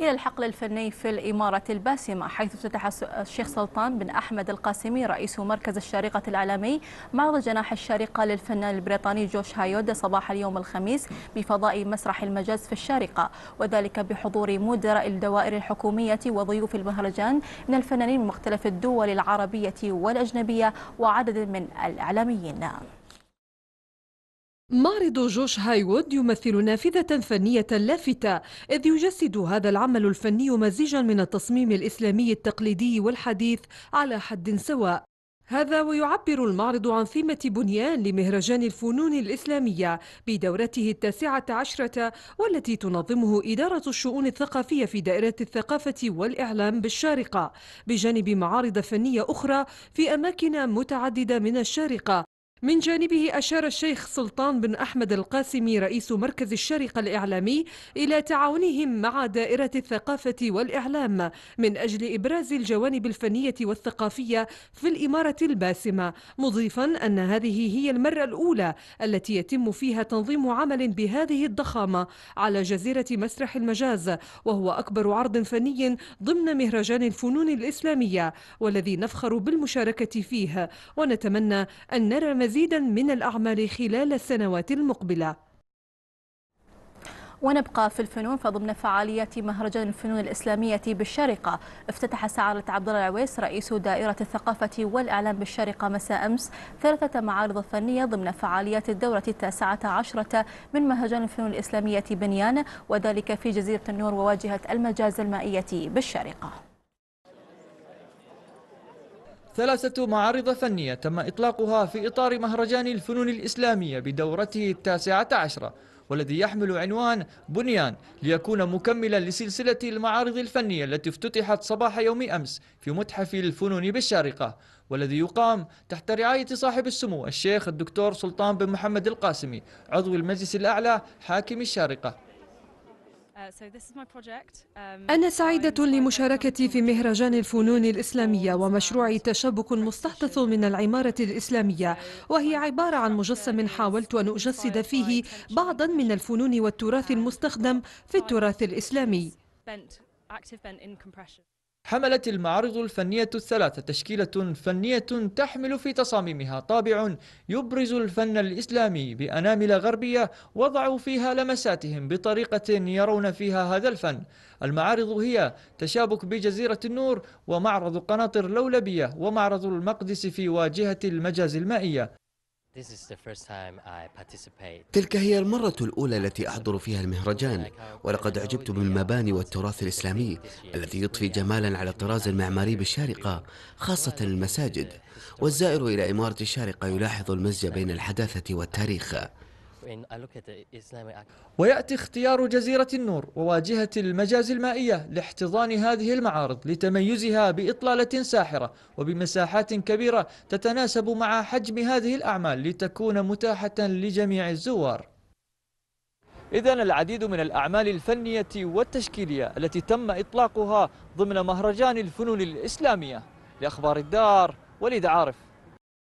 إلى الحقل الفني في الإمارة الباسمة حيث افتتح الشيخ سلطان بن أحمد القاسمي رئيس مركز الشارقة العالمي معرض جناح الشارقة للفنان البريطاني جوش هايود صباح اليوم الخميس بفضاء مسرح المجاز في الشارقة وذلك بحضور مدراء الدوائر الحكومية وضيوف المهرجان من الفنانين من مختلف الدول العربية والأجنبية وعدد من الإعلاميين معرض جوش هايوود يمثل نافذة فنية لافتة إذ يجسد هذا العمل الفني مزيجا من التصميم الإسلامي التقليدي والحديث على حد سواء هذا ويعبر المعرض عن ثيمة بنيان لمهرجان الفنون الإسلامية بدورته التاسعة عشرة والتي تنظمه إدارة الشؤون الثقافية في دائرة الثقافة والإعلام بالشارقة بجانب معارض فنية أخرى في أماكن متعددة من الشارقة من جانبه أشار الشيخ سلطان بن أحمد القاسمي رئيس مركز الشارقة الإعلامي إلى تعاونهم مع دائرة الثقافة والإعلام من أجل إبراز الجوانب الفنية والثقافية في الإمارة الباسمة مضيفا أن هذه هي المرة الأولى التي يتم فيها تنظيم عمل بهذه الضخامة على جزيرة مسرح المجاز وهو أكبر عرض فني ضمن مهرجان الفنون الإسلامية والذي نفخر بالمشاركة فيه ونتمنى أن نرى مزيدا من الأعمال خلال السنوات المقبلة ونبقى في الفنون فضمن فعاليات مهرجان الفنون الإسلامية بالشارقة افتتح سعارة عبد الله العويس رئيس دائرة الثقافة والإعلام بالشارقة مساء أمس ثلاثة معارض فنية ضمن فعاليات الدورة التاسعة عشرة من مهرجان الفنون الإسلامية بنيان وذلك في جزيرة النور وواجهة المجاز المائية بالشارقة ثلاثة معارض فنية تم إطلاقها في إطار مهرجان الفنون الإسلامية بدورته التاسعة عشرة والذي يحمل عنوان بنيان ليكون مكملا لسلسلة المعارض الفنية التي افتتحت صباح يوم أمس في متحف الفنون بالشارقة والذي يقام تحت رعاية صاحب السمو الشيخ الدكتور سلطان بن محمد القاسمي عضو المجلس الأعلى حاكم الشارقة Um, أنا سعيدة لمشاركتي في مهرجان الفنون الإسلامية ومشروع تشابك مستحدث من العمارة الإسلامية وهي عبارة عن مجسم حاولت أن أجسد فيه بعضا من الفنون والتراث المستخدم في التراث الإسلامي. حملت المعارض الفنية الثلاثة تشكيلة فنية تحمل في تصاميمها طابع يبرز الفن الإسلامي بأنامل غربية وضعوا فيها لمساتهم بطريقة يرون فيها هذا الفن المعارض هي تشابك بجزيرة النور ومعرض قناطر لولبية ومعرض المقدس في واجهة المجاز المائية تلك هي المرة الأولى التي أحضر فيها المهرجان ولقد أعجبت بالمباني والتراث الإسلامي الذي يضفي جمالا على الطراز المعماري بالشارقة خاصة المساجد والزائر إلى إمارة الشارقة يلاحظ المزج بين الحداثة والتاريخ ويأتي اختيار جزيرة النور وواجهة المجاز المائية لاحتضان هذه المعارض لتميزها بإطلالة ساحرة وبمساحات كبيرة تتناسب مع حجم هذه الأعمال لتكون متاحة لجميع الزوار إذا العديد من الأعمال الفنية والتشكيلية التي تم إطلاقها ضمن مهرجان الفنون الإسلامية لأخبار الدار وليد عارف